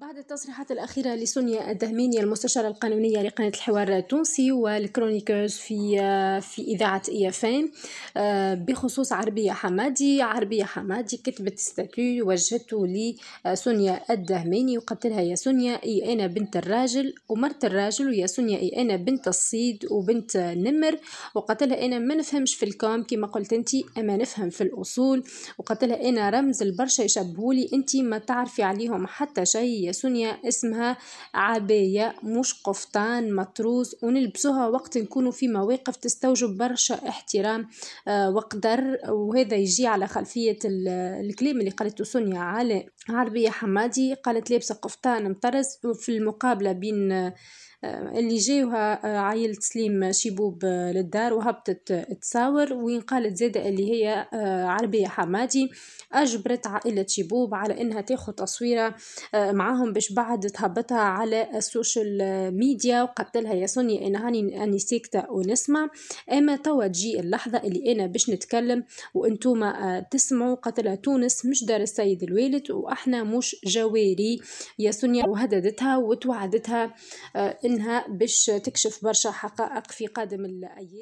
بعد التصريحات الأخيرة لسونيا الدهميني المستشارة القانونية لقناة الحوار التونسي والكرونيكرز في آه، في إذاعة إي اف آه، بخصوص عربية حمادي، عربية حمادي كتبت ستاتيو وجهته لسونيا الدهميني وقتلها يا سونيا إي أنا بنت الراجل ومرت الراجل ويا سونيا إي أنا بنت الصيد وبنت نمر وقتلها أنا ما نفهمش في الكوم كما قلت أنت أما نفهم في الأصول وقتلها أنا رمز البرشا يشبهولي أنت ما تعرفي عليهم حتى شيء يا سونيا اسمها عباية مش قفطان مطروز ونلبسوها وقت نكونوا في مواقف تستوجب برشا احترام آه، وقدر وهذا يجي على خلفية الكلام اللي قالته سونيا على عربية حمادي قالت لابسة قفطان مطرز وفي المقابلة بين آه، اللي جاوها آه، عائلة سليم شيبوب للدار وهبطت تصاور وين قالت زادة اللي هي عربية حمادي أجبرت عائلة شيبوب على إنها تاخد تصويرة مع معاهم باش بعد تهبطها على السوشيال ميديا وقالت لها يا سونيا انا هاني اني ساكته ونسمع اما توا تجي اللحظه اللي انا باش نتكلم وانتوما آه، تسمعوا قتلها لها تونس مش دار السيد الوالد واحنا مش جواري يا سونيا وهددتها وتوعدتها آه، انها باش تكشف برشا حقائق في قادم الايام